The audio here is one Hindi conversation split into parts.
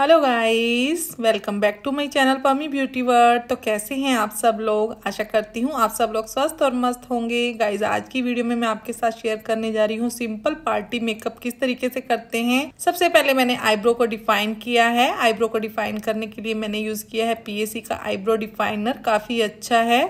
hello guys welcome back to my channel Pami beauty world तो कैसे हैं आप सब लोग आशा करती हूँ आप सब लोग स्वस्थ और मस्त होंगे गाइस आज की वीडियो में मैं आपके साथ शेयर करने जा रही हूँ सिंपल पार्टी मेकअप किस तरीके से करते हैं सबसे पहले मैंने आईब्रो को डिफाइन किया है आईब्रो को डिफाइन करने के लिए मैंने यूज किया है पीएसी का आईब्रो डिफाइनर काफी अच्छा है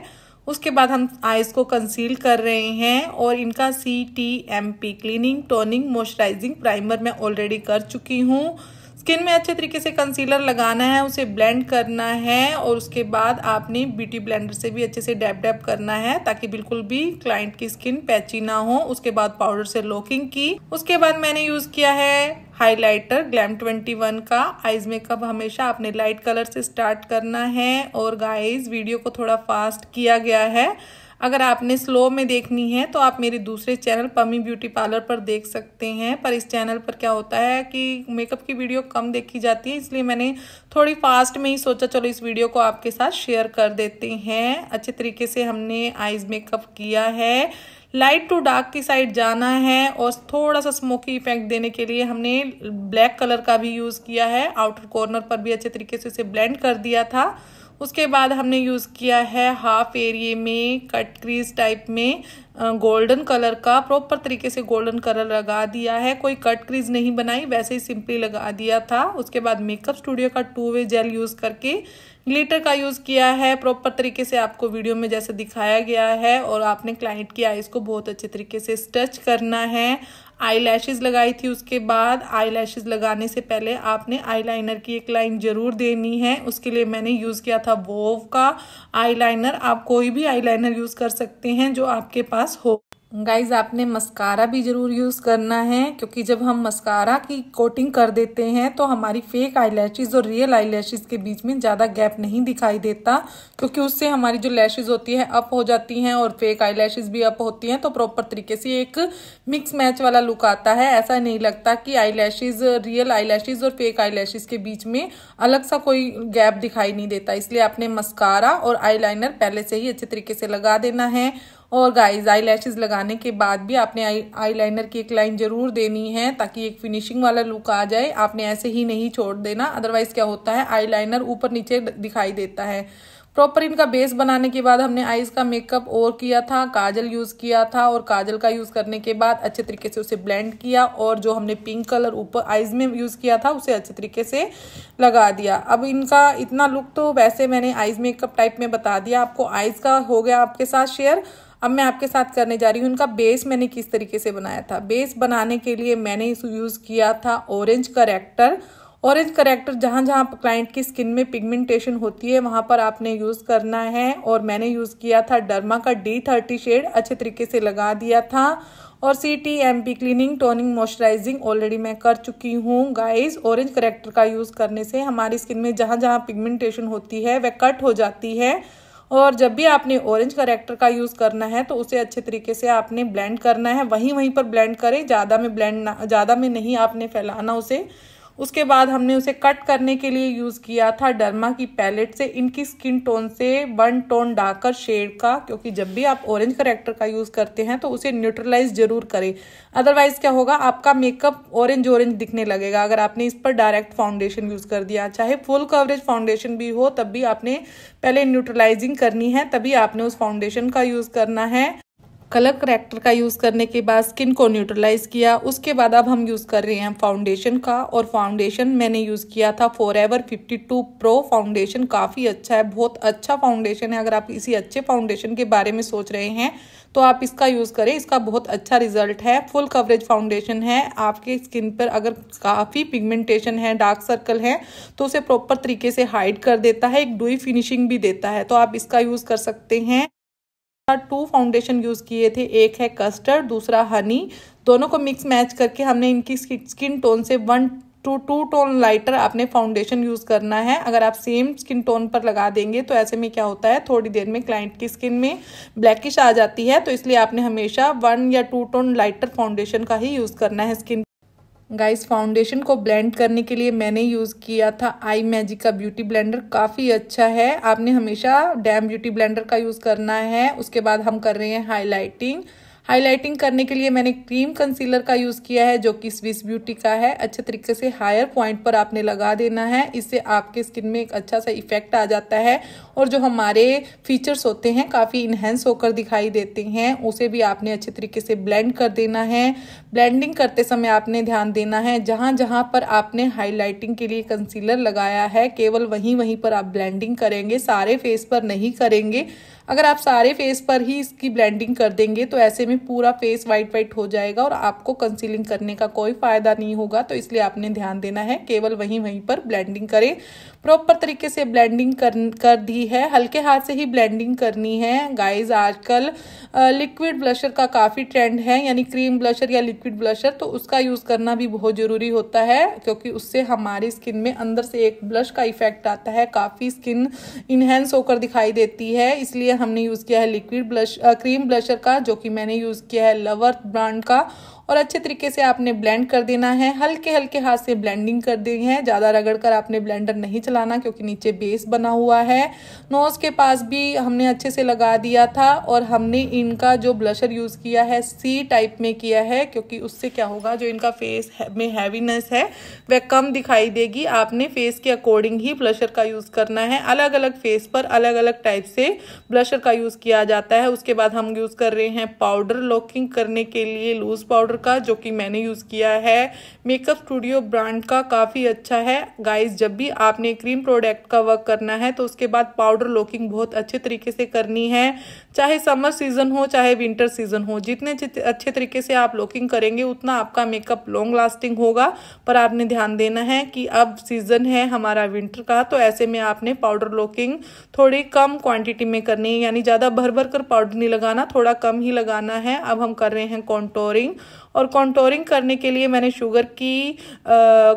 उसके बाद हम आईज को कंसील कर रहे हैं और इनका C T M P cleaning toning moisturising primer मैं ऑलरेडी कर चुकी हूँ स्किन में अच्छे तरीके से कंसीलर लगाना है उसे ब्लेंड करना है और उसके बाद आपने ब्यूटी ब्लेंडर से भी अच्छे से डैप डैप करना है ताकि बिल्कुल भी क्लाइंट की स्किन पैची ना हो उसके बाद पाउडर से लोकिंग की उसके बाद मैंने यूज किया है हाइलाइटर ग्लैम 21 का आइज मेकअप हमेशा आपने लाइट कलर से स्टार्ट करना है और गाइज वीडियो को थोड़ा फास्ट किया गया है अगर आपने स्लो में देखनी है तो आप मेरे दूसरे चैनल पमी ब्यूटी पार्लर पर देख सकते हैं पर इस चैनल पर क्या होता है कि मेकअप की वीडियो कम देखी जाती है इसलिए मैंने थोड़ी फास्ट में ही सोचा चलो इस वीडियो को आपके साथ शेयर कर देते हैं अच्छे तरीके से हमने आइज मेकअप किया है लाइट टू डार्क की साइड जाना है और थोड़ा सा स्मोकी इफेक्ट देने के लिए हमने ब्लैक कलर का भी यूज़ किया है आउटर कॉर्नर पर भी अच्छे तरीके से इसे ब्लेंड कर दिया था उसके बाद हमने यूज़ किया है हाफ एरिए में कट क्रीज टाइप में गोल्डन कलर का प्रॉपर तरीके से गोल्डन कलर लगा दिया है कोई कट क्रीज नहीं बनाई वैसे ही सिंपली लगा दिया था उसके बाद मेकअप स्टूडियो का टू वे जेल यूज़ करके ग्लिटर का यूज़ किया है प्रॉपर तरीके से आपको वीडियो में जैसे दिखाया गया है और आपने क्लाइंट की आइज़ को बहुत अच्छे तरीके से स्टच करना है आई लगाई थी उसके बाद आई लगाने से पहले आपने आई की एक लाइन ज़रूर देनी है उसके लिए मैंने यूज़ किया था वोव का आई आप कोई भी आई यूज़ कर सकते हैं जो आपके पास हो गाइज आपने मस्कारा भी ज़रूर यूज़ करना है क्योंकि जब हम मस्कारा की कोटिंग कर देते हैं तो हमारी फेक आई लैशेज़ और रियल आई लैशेज़ के बीच में ज़्यादा गैप नहीं दिखाई देता क्योंकि उससे हमारी जो लैशेज़ होती है अप हो जाती हैं और फेक आई लैशेज़ भी अप होती हैं तो प्रॉपर तरीके से एक मिक्स मैच वाला लुक आता है ऐसा नहीं लगता कि eyelashes real eyelashes और फेक आई लैशेज़ के बीच में अलग सा कोई गैप दिखाई नहीं देता इसलिए आपने मस्कारा और आई पहले से ही अच्छे तरीके से लगा देना है और गाइज आई लैशेज लगाने के बाद भी आपने आई आई लाइनर की एक लाइन ज़रूर देनी है ताकि एक फिनिशिंग वाला लुक आ जाए आपने ऐसे ही नहीं छोड़ देना अदरवाइज़ क्या होता है आई लाइनर ऊपर नीचे दिखाई देता है प्रॉपर इनका बेस बनाने के बाद हमने आईज का मेकअप और किया था काजल यूज़ किया था और काजल का यूज़ करने के बाद अच्छे तरीके से उसे ब्लेंड किया और जो हमने पिंक कलर ऊपर आइज में यूज़ किया था उसे अच्छे तरीके से लगा दिया अब इनका इतना लुक तो वैसे मैंने आइज मेकअप टाइप में बता दिया आपको आइज का हो गया आपके साथ शेयर अब मैं आपके साथ करने जा रही हूँ उनका बेस मैंने किस तरीके से बनाया था बेस बनाने के लिए मैंने यूज़ किया था ऑरेंज करेक्टर ऑरेंज करेक्टर जहाँ जहाँ क्लाइंट की स्किन में पिगमेंटेशन होती है वहाँ पर आपने यूज़ करना है और मैंने यूज़ किया था डर्मा का डी थर्टी शेड अच्छे तरीके से लगा दिया था और C T M P cleaning toning moisturising already मैं कर चुकी हूँ गाइस ऑरेंज करेक्टर का यूज़ करने से हमारी स्किन में जहाँ जहाँ पिगमेंटेशन होती है वह कट हो जाती है और जब भी आपने ऑरेंज करेक्टर का यूज़ करना है तो उसे अच्छे तरीके से आपने ब्लेंड करना है वहीं वहीं पर ब्लेंड करें ज़्यादा में ब्लेंड ना ज़्यादा में नहीं आपने फैलाना उसे उसके बाद हमने उसे कट करने के लिए यूज़ किया था डरमा की पैलेट से इनकी स्किन टोन से वन टोन डार्कर शेड का क्योंकि जब भी आप ऑरेंज करेक्टर का यूज़ करते हैं तो उसे न्यूट्रलाइज जरूर करें अदरवाइज क्या होगा आपका मेकअप ऑरेंज ऑरेंज दिखने लगेगा अगर आपने इस पर डायरेक्ट फाउंडेशन यूज़ कर दिया चाहे फुल कवरेज फाउंडेशन भी हो तब भी आपने पहले न्यूट्रलाइजिंग करनी है तभी आपने उस फाउंडेशन का यूज़ करना है कलर करेक्टर का यूज़ करने के बाद स्किन को न्यूट्रलाइज किया उसके बाद अब हम यूज़ कर रहे हैं फाउंडेशन का और फाउंडेशन मैंने यूज़ किया था forever fifty two pro foundation काफ़ी अच्छा है बहुत अच्छा फाउंडेशन है अगर आप इसी अच्छे फाउंडेशन के बारे में सोच रहे हैं तो आप इसका यूज़ करें इसका बहुत अच्छा रिजल्ट है फुल कवरेज फाउंडेशन है आपके स्किन पर अगर काफ़ी पिगमेंटेशन है डार्क सर्कल है तो उसे प्रॉपर तरीके से हाइड कर देता है एक डुई फिनिशिंग भी देता है तो आप इसका यूज़ कर सकते हैं टू फाउंडेशन यूज़ किए थे एक है कस्टर्ड दूसरा हनी दोनों को मिक्स मैच करके हमने इनकी स्किन टोन से one two two tone lighter आपने फाउंडेशन यूज़ करना है अगर आप सेम स्किन टोन पर लगा देंगे तो ऐसे में क्या होता है थोड़ी देर में क्लाइंट की स्किन में ब्लैकिश आ जाती है तो इसलिए आपने हमेशा वन या टू टोन लाइटर फाउंडेशन का ही यूज़ करना है स्किन गाइस फाउंडेशन को ब्लेंड करने के लिए मैंने यूज़ किया था आई मैजिक का ब्यूटी ब्लेंडर काफ़ी अच्छा है आपने हमेशा डैम ब्यूटी ब्लेंडर का यूज़ करना है उसके बाद हम कर रहे हैं हाईलाइटिंग हाईलाइटिंग करने के लिए मैंने क्रीम कंसीलर का यूज़ किया है जो कि स्विस ब्यूटी का है अच्छे तरीके से हायर पॉइंट पर आपने लगा देना है इससे आपके स्किन में एक अच्छा सा इफेक्ट आ जाता है और जो हमारे फीचर्स होते हैं काफ़ी इन्हेंस होकर दिखाई देते हैं उसे भी आपने अच्छे तरीके से ब्लेंड कर देना है ब्लेंडिंग करते समय आपने ध्यान देना है जहाँ जहाँ पर आपने हाईलाइटिंग के लिए कंसीलर लगाया है केवल वहीं वहीं पर आप ब्लेंडिंग करेंगे सारे फेस पर नहीं करेंगे अगर आप सारे फेस पर ही इसकी ब्लेंडिंग कर देंगे तो ऐसे में पूरा फेस वाइट वाइट हो जाएगा और आपको कंसीलिंग करने का कोई फायदा नहीं होगा तो इसलिए आपने ध्यान देना है केवल वहीं वहीं पर ब्लेंडिंग करें प्रॉपर तरीके से ब्लेंडिंग कर कर दी है हल्के हाथ से ही ब्लेंडिंग करनी है गाइज आजकल लिक्विड ब्लशर का काफ़ी ट्रेंड है यानी क्रीम ब्लशर या लिक्विड ब्लशर तो उसका यूज़ करना भी बहुत ज़रूरी होता है क्योंकि उससे हमारी स्किन में अंदर से एक ब्लश का इफेक्ट आता है काफ़ी स्किन इनहेंस होकर दिखाई देती है इसलिए हमने यूज़ किया है लिक्विड ब्लश क्रीम ब्लशर का जो कि मैंने यूज़ किया है लवर ब्रांड का और अच्छे तरीके से आपने ब्लेंड कर देना है हल्के हल्के हाथ से ब्लेंडिंग कर दी है ज़्यादा रगड़ कर आपने ब्लेंडर नहीं चलाना क्योंकि नीचे बेस बना हुआ है नोज़ के पास भी हमने अच्छे से लगा दिया था और हमने इनका जो ब्लशर यूज़ किया है सी टाइप में किया है क्योंकि उससे क्या होगा जो इनका फेस में हैवीनेस है वह कम दिखाई देगी आपने फेस के अकॉर्डिंग ही ब्लशर का यूज़ करना है अलग अलग फेस पर अलग अलग टाइप से ब्लशर का यूज़ किया जाता है उसके बाद हम यूज़ कर रहे हैं पाउडर लॉकिंग करने के लिए लूज़ पाउडर का जो कि मैंने यूज़ किया है मेकअप स्टूडियो ब्रांड का काफ़ी अच्छा है गाइस जब भी आपने क्रीम प्रोडक्ट का वर्क करना है तो उसके बाद पाउडर लुकिंग बहुत अच्छे तरीके से करनी है चाहे समर सीजन हो चाहे विंटर सीजन हो जितने अच्छे तरीके से आप लुकिंग करेंगे उतना आपका मेकअप लॉन्ग लास्टिंग होगा पर आपने ध्यान देना है कि अब सीजन है हमारा विंटर का तो ऐसे में आपने पाउडर लुकिंग थोड़ी कम क्वांटिटी में करनी है यानी ज़्यादा भर भर कर पाउडर नहीं लगाना थोड़ा कम ही लगाना है अब हम कर रहे हैं कॉन्टोरिंग और कॉन्टोरिंग करने के लिए मैंने शुगर की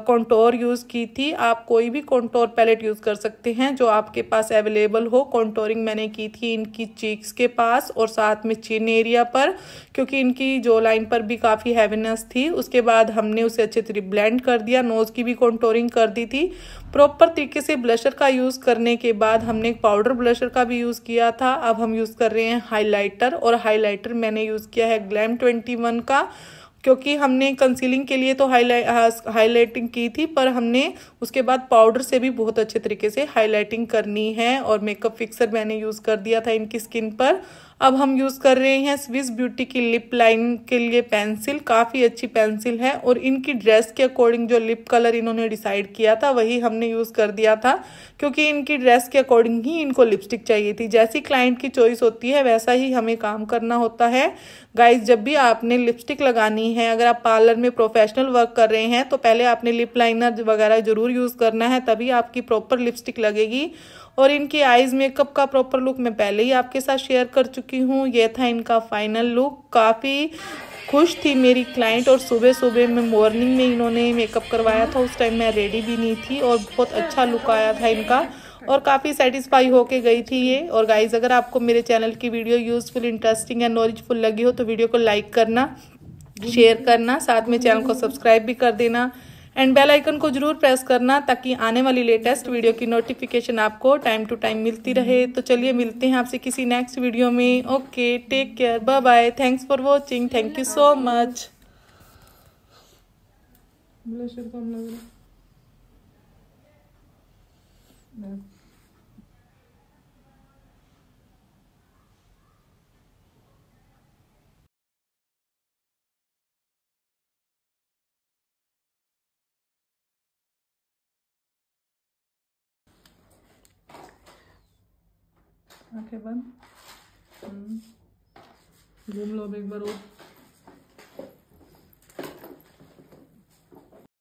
कॉन्टोर यूज़ की थी आप कोई भी कॉन्टोर पैलेट यूज़ कर सकते हैं जो आपके पास अवेलेबल हो कॉन्टोरिंग मैंने की थी इनकी चीक्स के के पास और साथ में चिन एरिया पर क्योंकि इनकी जो लाइन पर भी काफ़ी हैवीनेस थी उसके बाद हमने उसे अच्छे तरीके ब्लेंड कर दिया नोज़ की भी कॉन्टोरिंग कर दी थी प्रॉपर तरीके से ब्लशर का यूज़ करने के बाद हमने एक पाउडर ब्लशर का भी यूज़ किया था अब हम यूज़ कर रहे हैं हाईलाइटर और हाईलाइटर मैंने यूज़ किया है ग्लैम ट्वेंटी का क्योंकि हमने कंसीलिंग के लिए तो हाईलाइटिंग की थी पर हमने उसके बाद पाउडर से भी बहुत अच्छे तरीके से हाईलाइटिंग करनी है और मेकअप फिक्सर मैंने यूज़ कर दिया था इनकी स्किन पर अब हम यूज़ कर रहे हैं स्विस ब्यूटी की लिप लाइन के लिए पेंसिल काफ़ी अच्छी पेंसिल है और इनकी ड्रेस के अकॉर्डिंग जो लिप कलर इन्होंने डिसाइड किया था वही हमने यूज़ कर दिया था क्योंकि इनकी ड्रेस के अकॉर्डिंग ही इनको लिपस्टिक चाहिए थी जैसी क्लाइंट की चॉइस होती है वैसा ही हमें काम करना होता है गाइज जब भी आपने लिपस्टिक लगानी है अगर आप पार्लर में प्रोफेशनल वर्क कर रहे हैं तो पहले आपने लिप लाइनर वगैरह ज़रूर यूज़ करना है तभी आपकी प्रॉपर लिपस्टिक लगेगी और इनकी आइज़ मेकअप का प्रॉपर लुक मैं पहले ही आपके साथ शेयर कर चुकी हूँ यह था इनका फाइनल लुक काफ़ी खुश थी मेरी क्लाइंट और सुबह सुबह में मॉर्निंग में इन्होंने मेकअप करवाया था उस टाइम मैं रेडी भी नहीं थी और बहुत अच्छा लुक आया था इनका और काफ़ी सेटिस्फाई होके गई थी ये और गाइज अगर आपको मेरे चैनल की video useful interesting and knowledgeful लगी हो तो वीडियो को लाइक करना शेयर करना साथ में चैनल को सब्सक्राइब भी कर देना एंड बेल आइकन को जरूर प्रेस करना ताकि आने वाली लेटेस्ट वीडियो की नोटिफिकेशन आपको टाइम टू टाइम मिलती रहे तो चलिए मिलते हैं आपसे किसी नेक्स्ट वीडियो में okay take care bye bye thanks for watching thank you so much आंखें बंद घूम लो अब एक बार और